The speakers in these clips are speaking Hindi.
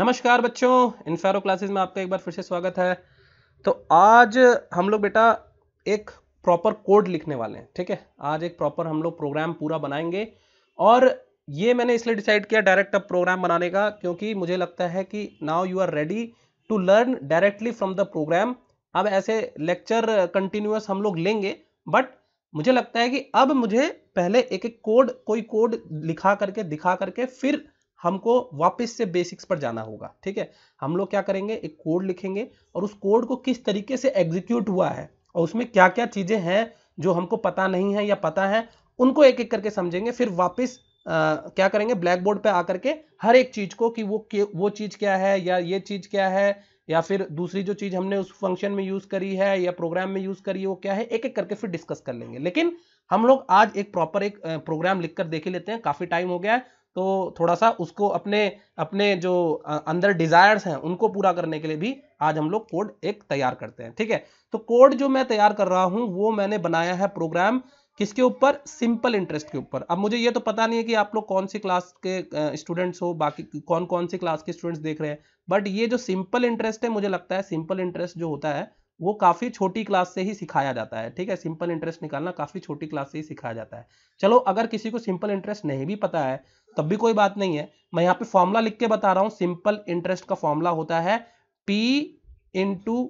नमस्कार बच्चों इन्फेरो क्लासेस में आपका एक बार फिर से स्वागत है तो आज हम लोग बेटा एक प्रॉपर कोड लिखने वाले हैं ठीक है आज एक प्रॉपर हम लोग प्रोग्राम पूरा बनाएंगे और ये मैंने इसलिए डिसाइड किया डायरेक्ट अब प्रोग्राम बनाने का क्योंकि मुझे लगता है कि now you are ready to learn directly from the program अब ऐसे लेक्चर कंटिन्यूस हम लोग लेंगे बट मुझे लगता है कि अब मुझे पहले एक एक कोड कोई कोड लिखा करके दिखा करके फिर हमको वापस से बेसिक्स पर जाना होगा ठीक है हम लोग क्या करेंगे एक कोड लिखेंगे और उस कोड को किस तरीके से एग्जीक्यूट हुआ है और उसमें क्या क्या चीज़ें हैं जो हमको पता नहीं है या पता है उनको एक एक करके समझेंगे फिर वापस Uh, क्या करेंगे ब्लैक बोर्ड पर आकर के हर एक चीज को कि वो वो चीज क्या है या ये चीज क्या है या फिर दूसरी जो चीज हमने उस फंक्शन में यूज करी है या प्रोग्राम में यूज करी है वो क्या है एक एक करके फिर डिस्कस कर लेंगे लेकिन हम लोग आज एक प्रॉपर एक प्रोग्राम लिखकर देख लेते हैं काफी टाइम हो गया है तो थोड़ा सा उसको अपने अपने जो अंदर डिज़ायर्स हैं उनको पूरा करने के लिए भी आज हम लोग कोड एक तैयार करते हैं ठीक है तो कोड जो मैं तैयार कर रहा हूं वो मैंने बनाया है प्रोग्राम किसके ऊपर सिंपल इंटरेस्ट के ऊपर अब मुझे ये तो पता नहीं है कि आप लोग कौन सी क्लास के स्टूडेंट्स हो बाकी कौन कौन सी क्लास के स्टूडेंट्स देख रहे हैं बट ये जो सिंपल इंटरेस्ट है मुझे लगता है सिंपल इंटरेस्ट जो होता है वो काफ़ी छोटी क्लास से ही सिखाया जाता है ठीक है सिंपल इंटरेस्ट निकालना काफ़ी छोटी क्लास से ही सिखाया जाता है चलो अगर किसी को सिंपल इंटरेस्ट नहीं भी पता है तब भी कोई बात नहीं है मैं यहाँ पे फॉर्मूला लिख के बता रहा हूँ सिंपल इंटरेस्ट का फॉर्मूला होता है P into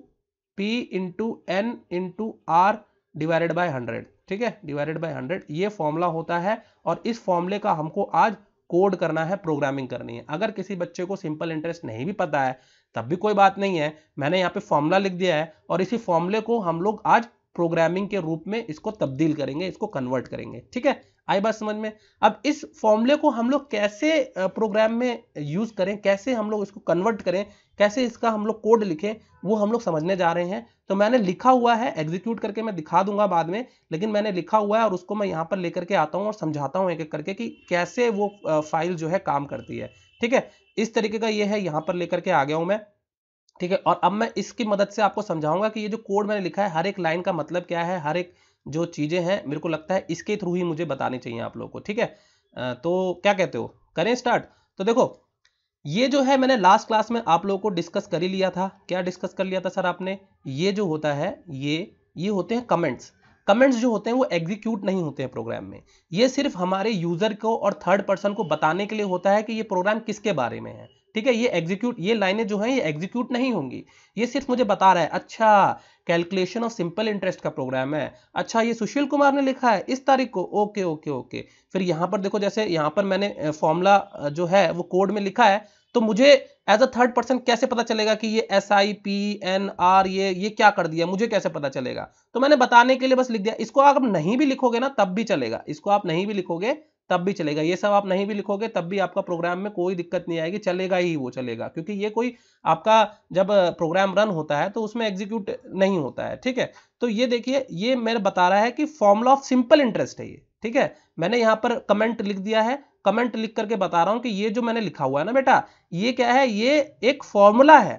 P into N into R divided by hundred ठीक है डिवाइडेड बाई हंड्रेड ये फॉर्मूला होता है और इस फॉर्मूले का हमको आज कोड करना है प्रोग्रामिंग करनी है अगर किसी बच्चे को सिंपल इंटरेस्ट नहीं भी पता है तब भी कोई बात नहीं है मैंने यहाँ पे फॉर्मूला लिख दिया है और इसी फॉर्मूले को हम लोग आज प्रोग्रामिंग के रूप में इसको तब्दील करेंगे इसको कन्वर्ट करेंगे ठीक है आई बात समझ में अब इस फॉर्मूले को हम लोग कैसे प्रोग्राम में यूज करें कैसे हम लोग इसको कन्वर्ट करें कैसे इसका हम लोग कोड लिखें वो हम लोग समझने जा रहे हैं तो मैंने लिखा हुआ है एग्जीक्यूट करके मैं दिखा दूंगा बाद में लेकिन मैंने लिखा हुआ है और उसको मैं यहाँ पर लेकर के आता हूँ और समझाता हूँ एक एक करके कि कैसे वो फाइल जो है काम करती है ठीक है इस तरीके का ये है यहां पर लेकर के आ गया हूं मैं ठीक है और अब मैं इसकी मदद से आपको समझाऊंगा कि ये जो कोड मैंने लिखा है हर एक लाइन का मतलब क्या है हर एक जो चीज़ें हैं मेरे को लगता है इसके थ्रू ही मुझे बतानी चाहिए आप लोगों को ठीक है तो क्या कहते हो करें स्टार्ट तो देखो ये जो है मैंने लास्ट क्लास में आप लोगों को डिस्कस कर ही लिया था क्या डिस्कस कर लिया था सर आपने ये जो होता है ये ये होते हैं कमेंट्स कमेंट्स जो होते हैं वो एग्जीक्यूट नहीं होते हैं प्रोग्राम में ये सिर्फ हमारे यूजर को और थर्ड पर्सन को बताने के लिए होता है कि ये प्रोग्राम किसके बारे में है ठीक है ये एग्जीक्यूट ये लाइनें जो हैं ये एग्जीक्यूट नहीं होंगी ये सिर्फ मुझे बता रहा है अच्छा कैलकुलेशन ऑफ सिंपल इंटरेस्ट का प्रोग्राम है अच्छा ये सुशील कुमार ने लिखा है इस तारीख को ओके ओके ओके फिर यहाँ पर देखो जैसे यहाँ पर मैंने फॉर्मूला जो है वो कोड में लिखा है तो मुझे एज अ थर्ड पर्सन कैसे पता चलेगा कि ये S I P N R ये ये क्या कर दिया मुझे कैसे पता चलेगा तो मैंने बताने के लिए बस लिख दिया इसको आप नहीं भी लिखोगे ना तब भी चलेगा इसको आप नहीं भी लिखोगे तब भी चलेगा ये सब आप नहीं भी लिखोगे तब भी आपका प्रोग्राम में कोई दिक्कत नहीं आएगी चलेगा ही वो चलेगा क्योंकि ये कोई आपका जब प्रोग्राम रन होता है तो उसमें एग्जीक्यूट नहीं होता है ठीक है तो ये देखिए ये मेरे बता रहा है कि फॉर्मुला ऑफ सिंपल इंटरेस्ट है ये ठीक है मैंने यहाँ पर कमेंट लिख दिया है कमेंट लिख करके बता रहा हूं कि ये जो मैंने लिखा हुआ है ना बेटा ये क्या है ये एक फॉर्मूला है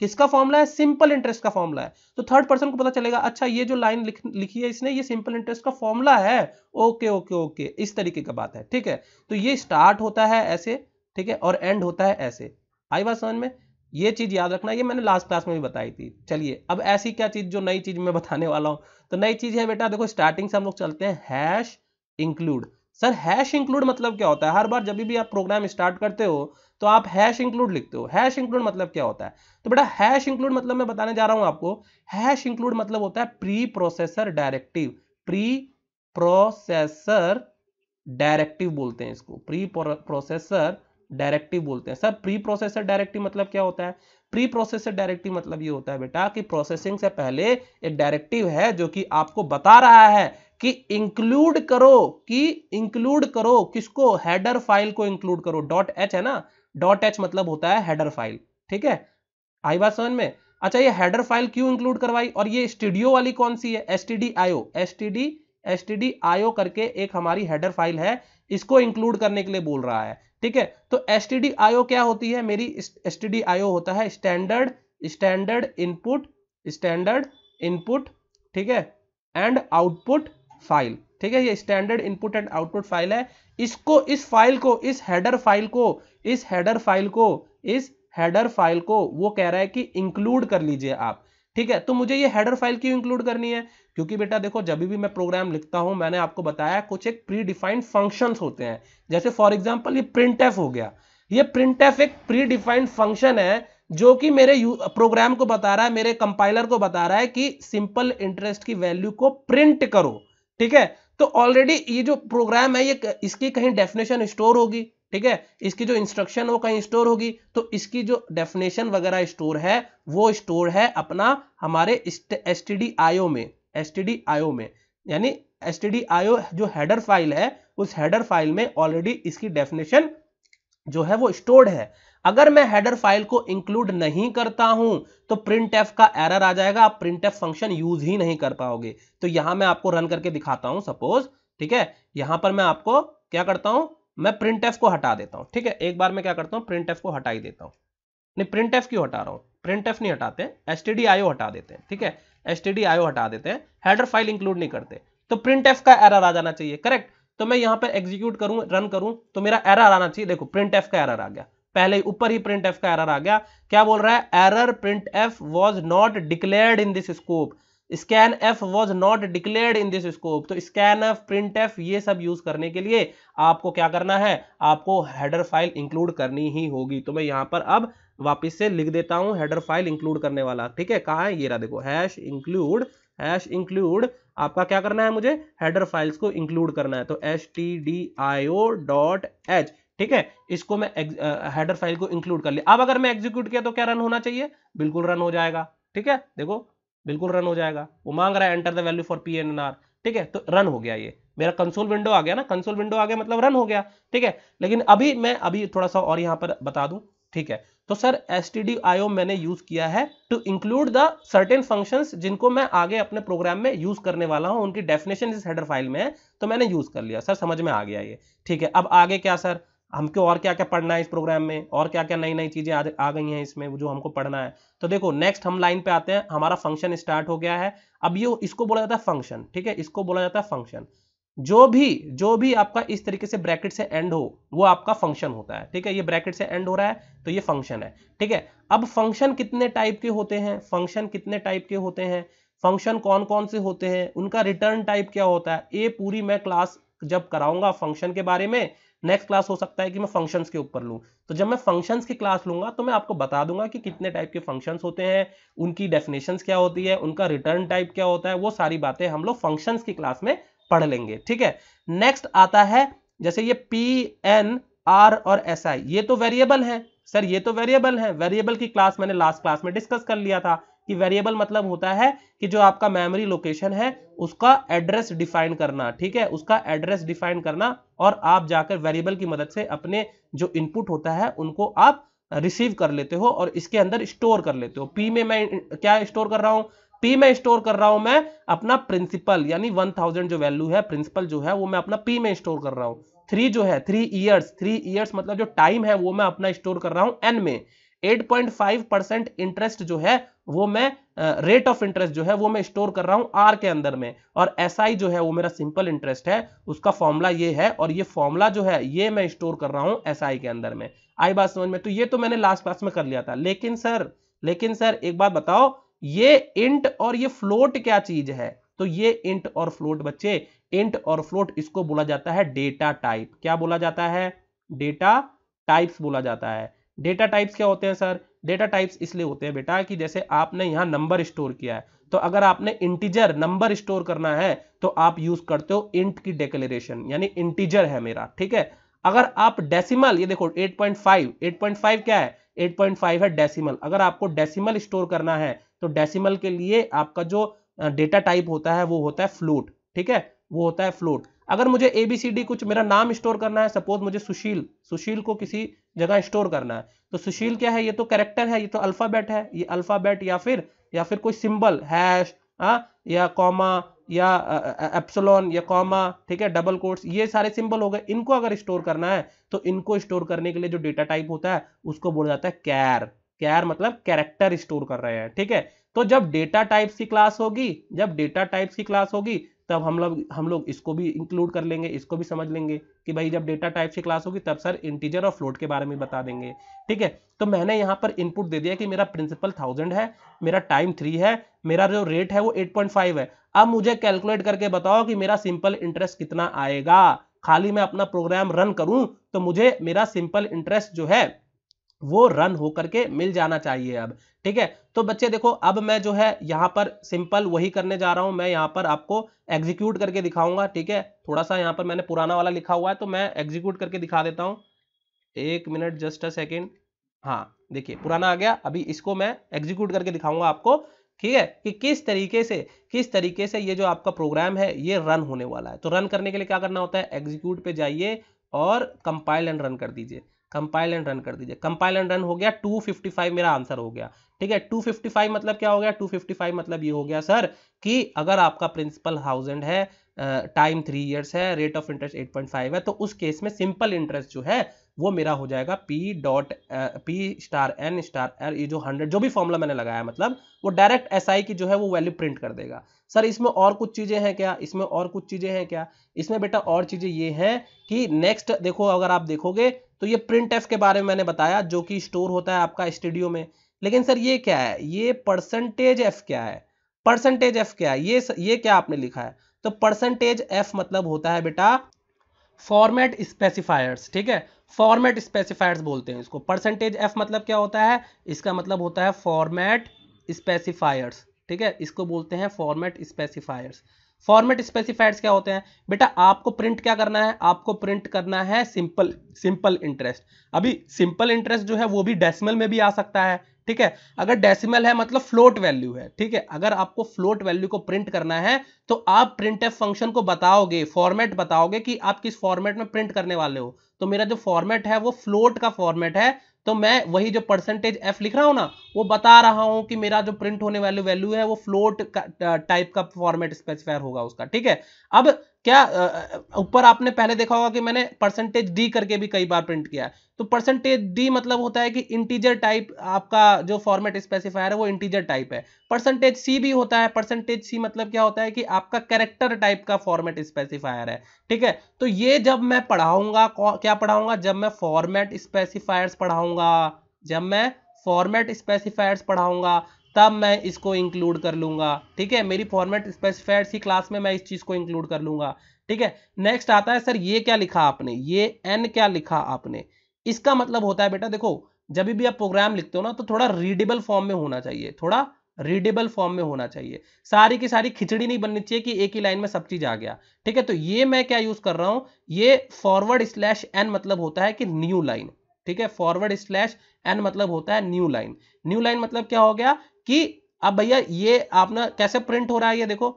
किसका फॉर्मूला है सिंपल इंटरेस्ट का फॉर्मूला है तो थर्ड पर्सन को पता चलेगा अच्छा ये जो लाइन लिख, लिखी है इसने ये सिंपल इंटरेस्ट का फॉर्मूला है ओके ओके ओके इस तरीके का बात है ठीक है तो ये स्टार्ट होता है ऐसे ठीक है और एंड होता है ऐसे आई बात समझ में ये चीज याद रखना ये मैंने लास्ट क्लास में भी बताई थी चलिए अब ऐसी क्या चीज जो नई चीज मैं बताने वाला हूं तो नई चीज है बेटा देखो स्टार्टिंग से हम लोग चलते हैं hash include sir hash include मतलब क्या होता है हर बार जब भी आप प्रोग्राम स्टार्ट करते हो तो आप हैश इंक्लूड लिखते हो हैश इंक्लूड मतलब क्या होता है तो बेटा हैश इंक्लूड मतलब मैं बताने जा रहा हूं आपको हैश इंक्लूड मतलब होता है preprocessor directive preprocessor directive बोलते हैं इसको प्री प्रोसेसर डायरेक्टिव बोलते हैं सर प्री प्रोसेसर डायरेक्टिव मतलब क्या होता है प्री प्रोसेसर डायरेक्टिव मतलब ये होता है बेटा कि प्रोसेसिंग से पहले एक डायरेक्टिव है जो कि आपको बता रहा है कि इंक्लूड करो कि इंक्लूड करो किसको हेडर फाइल को इंक्लूड करो डॉट एच है ना डॉट एच मतलब होता है हेडर फाइल ठीक है आई बात समझ में अच्छा ये हेडर फाइल क्यों इंक्लूड करवाई और ये स्टूडियो वाली कौन सी है S T D I O S T D S T D I O करके एक हमारी हेडर फाइल है इसको इंक्लूड करने के लिए बोल रहा है ठीक है तो एस टी डी आईओ क्या होती है मेरी एस टी डी आईओ होता है standard standard input standard input ठीक है एंड आउटपुट फाइल ठीक है ये standard input and output file है इसको इस फाइल को इस हेडर फाइल को इस हेडर फाइल को इस हेडर फाइल को वो कह रहा है कि इंक्लूड कर लीजिए आप ठीक है तो मुझे ये हेडर फाइल क्यों इंक्लूड करनी है क्योंकि बेटा देखो जब भी मैं प्रोग्राम लिखता हूं मैंने आपको बताया कुछ एक प्री डिफाइंड फंक्शन होते हैं जैसे फॉर एग्जाम्पल ये प्रिंट एफ हो गया ये प्रिंट एफ एक प्री डिफाइंड फंक्शन है जो कि मेरे प्रोग्राम को बता रहा है मेरे कंपाइलर को बता रहा है कि सिंपल इंटरेस्ट की वैल्यू को प्रिंट करो ठीक है तो ऑलरेडी ये जो प्रोग्राम है ये इसकी कहीं डेफिनेशन स्टोर होगी ठीक है इसकी जो इंस्ट्रक्शन वो कहीं स्टोर होगी तो इसकी जो डेफिनेशन वगैरह स्टोर है वो स्टोर है अपना हमारे एस टी में एस टी में यानी एस टी जो हेडर फाइल है उस हेडर फाइल में ऑलरेडी इसकी डेफिनेशन जो है वो स्टोर्ड है अगर मैं हेडर फाइल को इंक्लूड नहीं करता हूं तो प्रिंट एफ का एरर आ जाएगा आप प्रिंट एफ फंक्शन यूज ही नहीं कर पाओगे तो यहां मैं आपको रन करके दिखाता हूं सपोज ठीक है यहां पर मैं आपको क्या करता हूं मैं प्रिंट एफ को हटा देता हूं ठीक है एक बार मैं क्या करता हूं प्रिंट एफ को हटा ही देता हूं नहीं प्रिंट एफ क्यों हटा रहा हूं प्रिंट एफ नहीं हटाते एस टी डी आयो हटा देते हैं ठीक है एस टी डी आईओ हटा देते हैं हेडर फाइल इंक्लूड नहीं करते तो प्रिंट एफ का एरर आ जाना चाहिए करेक्ट तो मैं यहां पर एग्जीक्यूट करूं रन करूं तो मेरा एरर आना चाहिए देखो प्रिंट एफ का एरर आ गया पहले ही ऊपर ही प्रिंट एफ का एरर आ गया क्या बोल रहा है error print F was not declared in this scope scan F was not declared in this scope तो स्कैन एफ प्रिंट एफ ये सब यूज करने के लिए आपको क्या करना है आपको हेडर फाइल इंक्लूड करनी ही होगी तो मैं यहां पर अब वापस से लिख देता हूं हेडर फाइल इंक्लूड करने वाला ठीक है कहा है ये रहा देखो हैश इंक्लूड हैश इंक्लूड आपका क्या करना है मुझे हेडर फाइल्स को इंक्लूड करना है तो H T D I O dot H ठीक है इसको मैं हेडर फाइल को इंक्लूड कर लिया अब अगर मैं एग्जीक्यूट किया तो क्या रन होना चाहिए बिल्कुल रन हो जाएगा ठीक है देखो बिल्कुल रन हो जाएगा वो मांग रहा है enter the value for P ठीक है तो रन हो गया ये मेरा कंसोल विंडो आ गया ना कंसोल विंडो आ गया मतलब रन हो गया ठीक है लेकिन अभी मैं अभी थोड़ा सा और यहां पर बता दूं ठीक है तो sir S T D I O मैंने यूज किया है to include the certain functions जिनको मैं आगे अपने प्रोग्राम में यूज करने वाला हूं उनकी डेफिनेशन इस हेडर फाइल में है तो मैंने यूज कर लिया सर समझ में आ गया ये ठीक है अब आगे क्या सर हमको और क्या क्या पढ़ना है इस प्रोग्राम में और क्या क्या नई नई चीज़ें आ, गई हैं इसमें जो हमको पढ़ना है तो देखो नेक्स्ट हम लाइन पे आते हैं हमारा फंक्शन स्टार्ट हो गया है अब ये इसको बोला जाता है फंक्शन ठीक है इसको बोला जाता है फंक्शन जो भी जो भी आपका इस तरीके से ब्रैकेट से एंड हो वो आपका फंक्शन होता है ठीक है ये ब्रैकेट से एंड हो रहा है तो ये फंक्शन है ठीक है अब फंक्शन कितने टाइप के होते हैं फंक्शन कितने टाइप के होते हैं फंक्शन कौन कौन से होते हैं उनका रिटर्न टाइप क्या होता है ये पूरी मैं क्लास जब कराऊंगा फंक्शन के बारे में नेक्स्ट क्लास हो सकता है कि मैं फंक्शंस के ऊपर लूँ तो जब मैं फंक्शंस की क्लास लूंगा तो मैं आपको बता दूंगा कि कितने टाइप के फंक्शंस होते हैं उनकी डेफिनेशन क्या होती है उनका रिटर्न टाइप क्या होता है वो सारी बातें हम लोग फंक्शंस की क्लास में पढ़ लेंगे ठीक है नेक्स्ट आता है जैसे ये पी एन आर और एस आई ये तो वेरिएबल है सर ये तो वेरिएबल है वेरिएबल की क्लास मैंने लास्ट क्लास में डिस्कस कर लिया था कि वेरिएबल मतलब होता है कि जो आपका मेमोरी लोकेशन है उसका एड्रेस डिफाइन करना ठीक है उसका एड्रेस डिफाइन करना और आप जाकर वेरिएबल की मदद से अपने जो इनपुट होता है उनको आप रिसीव कर लेते हो और इसके अंदर स्टोर कर लेते हो पी में मैं क्या स्टोर कर रहा हूं पी में स्टोर कर रहा हूं मैं अपना प्रिंसिपल यानी वन थाउजेंड जो वैल्यू है प्रिंसिपल जो है वो मैं अपना पी में स्टोर कर रहा हूं थ्री जो है थ्री ईयर्स थ्री ईयर्स मतलब जो टाइम है वो मैं अपना स्टोर कर रहा हूं एन में 8.5 परसेंट इंटरेस्ट जो है वो मैं रेट ऑफ इंटरेस्ट जो है वो मैं स्टोर कर रहा हूं आर के अंदर में और एस SI जो है वो मेरा सिंपल इंटरेस्ट है उसका फॉर्मूला ये है और ये फॉर्मूला जो है ये मैं स्टोर कर रहा हूं एस SI के अंदर में आई बात समझ में तो ये तो मैंने लास्ट क्लास में कर लिया था लेकिन सर लेकिन सर एक बात बताओ ये इंट और ये फ्लोट क्या चीज है तो ये इंट और फ्लोट बच्चे इंट और फ्लोट इसको बोला जाता है डेटा टाइप क्या बोला जाता है डेटा टाइप्स बोला जाता है डेटा टाइप्स क्या होते हैं सर डेटा टाइप्स इसलिए होते हैं बेटा कि जैसे आपने यहाँ नंबर स्टोर किया है तो अगर आपने इंटीजर नंबर स्टोर करना है तो आप यूज करते हो इंट की डेक्लेरेशन यानी इंटीजर है मेरा ठीक है अगर आप डेसिमल ये देखो 8.5 8.5 क्या है 8.5 है डेसिमल अगर आपको डेसिमल स्टोर करना है तो डेसिमल के लिए आपका जो डेटा टाइप होता है वो होता है फ्लोट ठीक है वो होता है फ्लोट अगर मुझे एबीसीडी कुछ मेरा नाम स्टोर करना है सपोज मुझे सुशील सुशील को किसी जगह स्टोर करना है तो सुशील क्या है ये तो कैरेक्टर है ये तो अल्फाबेट है ये अल्फाबेट या फिर या फिर कोई सिंबल हैश आ, या कॉमा या एप्सलॉन या कॉमा ठीक है डबल कोट्स ये सारे सिंबल हो गए इनको अगर स्टोर करना है तो इनको स्टोर करने के लिए जो डेटा टाइप होता है उसको बोला जाता है कैर कैर मतलब कैरेक्टर स्टोर कर रहे हैं ठीक है तो जब डेटा टाइप्स की क्लास होगी जब डेटा टाइप्स की क्लास होगी तब हम लोग हम लोग इसको भी इंक्लूड कर लेंगे इसको भी समझ लेंगे कि भाई जब डेटा टाइप से क्लास होगी तब सर इंटीजर और फ्लोट के बारे में बता देंगे ठीक है तो मैंने यहाँ पर इनपुट दे दिया कि मेरा प्रिंसिपल थाउजेंड है मेरा टाइम थ्री है मेरा जो रेट है वो एट पॉइंट फाइव है अब मुझे कैलकुलेट करके बताओ कि मेरा सिंपल इंटरेस्ट कितना आएगा खाली मैं अपना प्रोग्राम रन करूं तो मुझे मेरा सिंपल इंटरेस्ट जो है वो रन होकर के मिल जाना चाहिए अब ठीक है तो बच्चे देखो अब मैं जो है यहाँ पर सिंपल वही करने जा रहा हूं मैं यहाँ पर आपको एग्जीक्यूट करके दिखाऊंगा ठीक है थोड़ा सा यहाँ पर मैंने पुराना वाला लिखा हुआ है तो मैं एग्जीक्यूट करके दिखा देता हूं एक मिनट जस्ट अ सेकेंड हाँ देखिए पुराना आ गया अभी इसको मैं एग्जीक्यूट करके दिखाऊंगा आपको ठीक है कि किस तरीके से किस तरीके से ये जो आपका प्रोग्राम है ये रन होने वाला है तो रन करने के लिए क्या करना होता है एग्जीक्यूट पे जाइए और कंपाइल एंड रन कर दीजिए कंपाइल एंड रन कर दीजिए कंपाइल एंड रन हो गया 255 मेरा आंसर हो गया ठीक है 255 मतलब क्या हो गया 255 मतलब ये हो गया सर कि अगर आपका प्रिंसिपल थाउजेंड है टाइम थ्री इयर्स है rate of interest eight point five है तो उस केस में सिंपल इंटरेस्ट जो है वो मेरा हो जाएगा P dot P star N star N ये जो हंड्रेड जो भी फॉर्मूला मैंने लगाया मतलब वो डायरेक्ट एस SI की जो है वो वैल्यू प्रिंट कर देगा सर इसमें और कुछ चीज़ें हैं क्या इसमें और कुछ चीज़ें हैं क्या इसमें बेटा और चीज़ें ये हैं कि नेक्स्ट देखो अगर आप देखोगे तो ये प्रिंट एफ के बारे में मैंने बताया जो कि स्टोर होता है आपका स्टूडियो में लेकिन सर ये क्या है ये परसेंटेज एफ क्या है परसेंटेज एफ क्या है ये ये क्या आपने लिखा है तो परसेंटेज एफ मतलब होता है बेटा फॉर्मेट स्पेसिफायर्स ठीक है फॉर्मेट स्पेसिफायर्स बोलते हैं इसको परसेंटेज एफ मतलब क्या होता है इसका मतलब होता है फॉर्मेट स्पेसिफायर्स ठीक है इसको बोलते हैं फॉर्मेट स्पेसिफायर्स फॉर्मेट स्पेसिफाइड्स क्या होते हैं बेटा आपको प्रिंट क्या करना है आपको प्रिंट करना है सिंपल सिंपल इंटरेस्ट अभी सिंपल इंटरेस्ट जो है वो भी डेसिमल में भी आ सकता है ठीक है अगर डेसिमल है मतलब फ्लोट वैल्यू है ठीक है अगर आपको फ्लोट वैल्यू को प्रिंट करना है तो आप प्रिंट एफ फंक्शन को बताओगे फॉर्मेट बताओगे कि आप किस फॉर्मेट में प्रिंट करने वाले हो तो मेरा जो फॉर्मेट है वो फ्लोट का फॉर्मेट है तो मैं वही जो परसेंटेज एफ लिख रहा हूं ना वो बता रहा हूं कि मेरा जो प्रिंट होने वाली वैल्यू है वो फ्लोट टाइप का फॉर्मेट स्पेसिफायर होगा उसका ठीक है अब क्या ऊपर आपने पहले देखा होगा कि मैंने परसेंटेज डी करके भी कई बार प्रिंट किया तो परसेंटेज डी मतलब होता है कि इंटीजर टाइप आपका जो फॉर्मेट स्पेसिफायर है वो इंटीजर टाइप है परसेंटेज सी भी होता है परसेंटेज सी मतलब क्या होता है कि आपका कैरेक्टर टाइप का फॉर्मेट स्पेसिफायर है ठीक है तो ये जब मैं पढ़ाऊंगा क्या पढ़ाऊंगा जब मैं फॉर्मेट स्पेसिफायर्स पढ़ाऊंगा जब मैं फॉर्मेट स्पेसिफायर्स पढ़ाऊंगा तब मैं इसको इंक्लूड कर लूंगा ठीक है मेरी फॉर्मेट स्पेसिफाइड सी क्लास में मैं इस चीज़ को इंक्लूड कर लूंगा ठीक है नेक्स्ट आता है सर ये क्या लिखा आपने ये एन क्या लिखा आपने इसका मतलब होता है बेटा देखो जब भी आप प्रोग्राम लिखते हो ना तो थोड़ा रीडेबल फॉर्म में होना चाहिए थोड़ा रीडेबल फॉर्म में होना चाहिए सारी की सारी खिचड़ी नहीं बननी चाहिए कि एक ही लाइन में सब चीज आ गया ठीक है तो ये मैं क्या यूज कर रहा हूं ये फॉरवर्ड स्लैश एन मतलब होता है कि न्यू लाइन ठीक है फॉरवर्ड स्लैश एन मतलब होता है न्यू लाइन न्यू लाइन मतलब क्या हो गया कि अब भैया ये आप ना कैसे प्रिंट हो रहा है ये देखो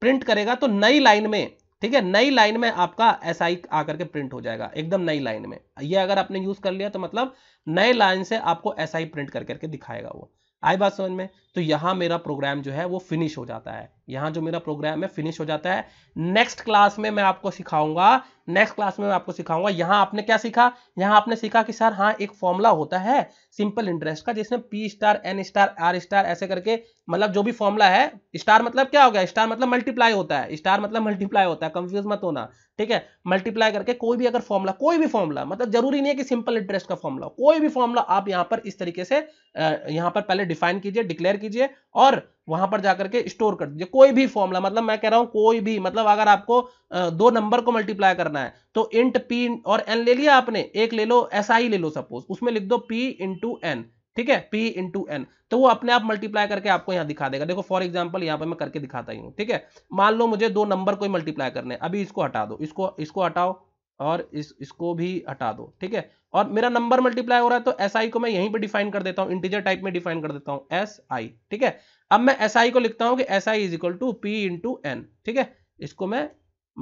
प्रिंट करेगा तो नई लाइन में ठीक है नई लाइन में आपका एस आई आकर के प्रिंट हो जाएगा एकदम नई लाइन में ये अगर आपने यूज कर लिया तो मतलब नए लाइन से आपको एस आई प्रिंट करके दिखाएगा वो आई बात समझ में तो यहां मेरा प्रोग्राम जो है वो फिनिश हो जाता है यहाँ जो मेरा प्रोग्राम है फिनिश हो जाता है नेक्स्ट क्लास में मैं आपको सिखाऊंगा नेक्स्ट क्लास में मैं आपको सिखाऊंगा यहाँ आपने क्या सीखा यहाँ आपने सीखा कि सर हाँ एक फॉर्मूला होता है सिंपल इंटरेस्ट का जिसमें P star N star R star ऐसे करके मतलब जो भी फॉर्मूला है स्टार मतलब क्या हो गया स्टार मतलब मल्टीप्लाई होता है स्टार मतलब मल्टीप्लाई होता है कंफ्यूज मत होना ठीक है मल्टीप्लाई करके कोई भी अगर फॉर्मूला कोई भी फॉर्मूला मतलब जरूरी नहीं है कि सिंपल इंटरेस्ट का फॉर्मूला कोई भी फॉर्मूला आप यहाँ पर इस तरीके से यहाँ पर पहले डिफाइन कीजिए डिक्लेयर कीजिए और वहां पर जाकर के स्टोर कर दीजिए कोई भी फॉर्मूला मतलब मैं कह रहा हूं कोई भी मतलब अगर आपको दो नंबर को मल्टीप्लाई करना है तो इंट पी और एन ले लिया आपने एक ले लो एस आई ले लो सपोज उसमें लिख दो पी इंटू एन ठीक है पी इंटू एन तो वो अपने आप मल्टीप्लाई करके आपको यहाँ दिखा देगा देखो फॉर एग्जाम्पल यहाँ पर मैं करके दिखाता ही हूँ ठीक है मान लो मुझे दो नंबर को मल्टीप्लाई करने अभी इसको हटा दो इसको इसको हटाओ और इस इसको भी हटा दो ठीक है और मेरा नंबर मल्टीप्लाई हो रहा है तो एस SI को मैं यहीं पे डिफाइन कर देता हूँ इंटीजर टाइप में डिफाइन कर देता हूँ एस आई ठीक है अब मैं एस SI को लिखता हूं कि S I is equal to P into N ठीक है इसको मैं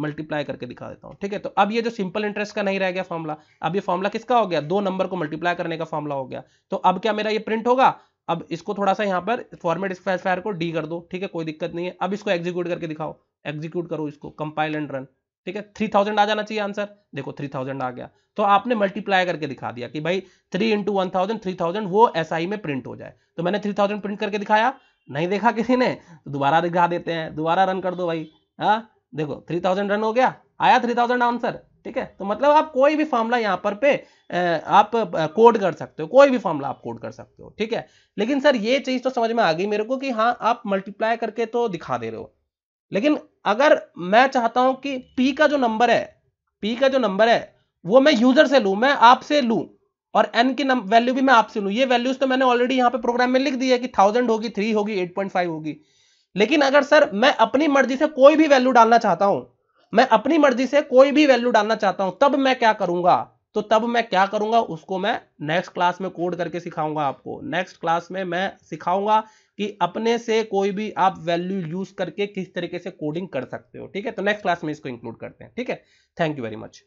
मल्टीप्लाई करके दिखा देता हूं ठीक है तो अब ये जो सिंपल इंटरेस्ट का नहीं रह गया फॉर्मुला अब ये फॉर्मुला किसका हो गया दो नंबर को मल्टीप्लाई करने का फॉर्मुला हो गया तो अब क्या मेरा ये प्रिंट होगा अब इसको थोड़ा सा यहाँ पर फॉर्मेट स्पेसिफायर को डी कर दो ठीक है कोई दिक्कत नहीं है अब इसको एग्जीक्यूट करके दिखाओ एग्जीक्यूट करो इसको कंपाइल एंड रन ठीक है थ्री थाउजेंड आ जाना चाहिए आंसर देखो थ्री थाउजेंड आ गया तो आपने मल्टीप्लाई करके दिखा दिया कि भाई three into one thousand three thousand वो एस SI में प्रिंट हो जाए तो मैंने थ्री थाउजेंड प्रिंट करके दिखाया नहीं देखा किसी ने तो दोबारा दिखा देते हैं दोबारा रन कर दो भाई हाँ देखो थ्री थाउजेंड रन हो गया आया थ्री थाउजेंड आंसर ठीक है तो मतलब आप कोई भी फॉर्मूला यहाँ पर पे आप कोड कर सकते हो कोई भी फॉर्मूला आप कोड कर सकते हो ठीक है लेकिन सर ये चीज़ तो समझ में आ गई मेरे को कि हाँ आप मल्टीप्लाई करके तो दिखा दे रहे हो लेकिन अगर मैं चाहता हूं कि पी का जो नंबर है पी का जो नंबर है वो मैं यूजर से लू मैं आपसे लू और एन की वैल्यू भी मैं आपसे लू ये वैल्यूज तो मैंने ऑलरेडी यहाँ पे प्रोग्राम में लिख दी है कि थाउजेंड होगी थ्री होगी एट पॉइंट फाइव होगी लेकिन अगर सर मैं अपनी मर्जी से कोई भी वैल्यू डालना चाहता हूं मैं अपनी मर्जी से कोई भी वैल्यू डालना चाहता हूं तब मैं क्या करूंगा तो तब मैं क्या करूंगा उसको मैं नेक्स्ट क्लास में कोड करके सिखाऊंगा आपको नेक्स्ट क्लास में मैं सिखाऊंगा कि अपने से कोई भी आप वैल्यू यूज करके किस तरीके से कोडिंग कर सकते हो ठीक है तो नेक्स्ट क्लास में इसको इंक्लूड करते हैं ठीक है थैंक यू वेरी मच